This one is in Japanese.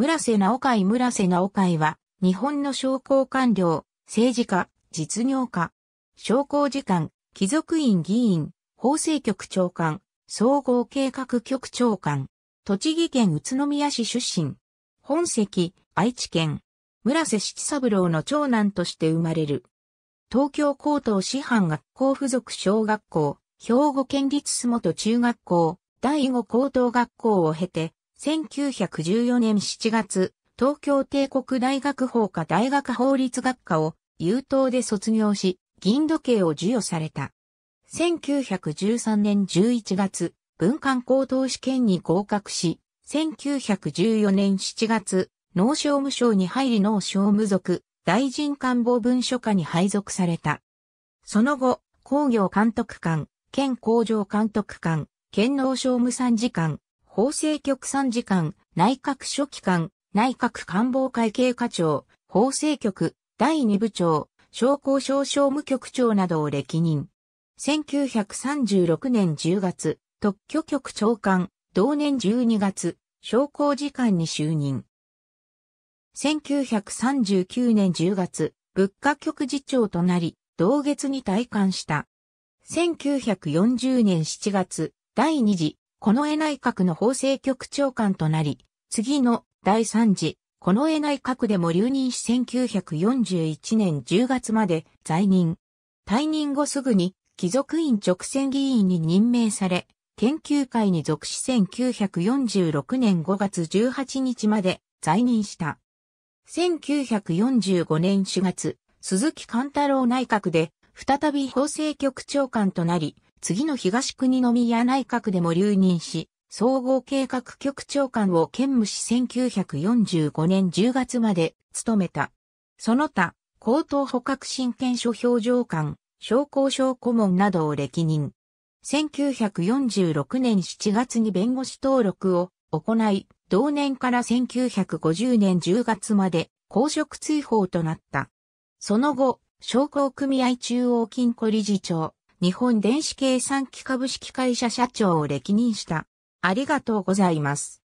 村瀬直海村瀬直海は、日本の商工官僚、政治家、実業家、商工次官、貴族院議員、法制局長官、総合計画局長官、栃木県宇都宮市出身、本籍、愛知県、村瀬七三郎の長男として生まれる。東京高等師範学校附属小学校、兵庫県立洲本中学校、第五高等学校を経て、1914年7月、東京帝国大学法科大学法律学科を優等で卒業し、銀時計を授与された。1913年11月、文官高等試験に合格し、1914年7月、農商務省に入り農商務族、大臣官房文書課に配属された。その後、工業監督官、県工場監督官、県農商務参事官、法制局参事官、内閣書記官、内閣官房会計課長、法制局、第二部長、商工省商務局長などを歴任。1936年10月、特許局長官、同年12月、商工次官に就任。1939年10月、物価局次長となり、同月に退官した。1940年7月、第二次近衛内閣の法制局長官となり、次の第3次、近衛内閣でも留任し1941年10月まで在任。退任後すぐに貴族院直選議員に任命され、研究会に属し1946年5月18日まで在任した。1945年4月、鈴木貫太郎内閣で再び法制局長官となり、次の東国の宮内閣でも留任し、総合計画局長官を兼務し1945年10月まで務めた。その他、高等捕獲親権書表情官、商工省顧問などを歴任。1946年7月に弁護士登録を行い、同年から1950年10月まで公職追放となった。その後、商工組合中央金庫理事長、日本電子計算機株式会社社長を歴任した。ありがとうございます。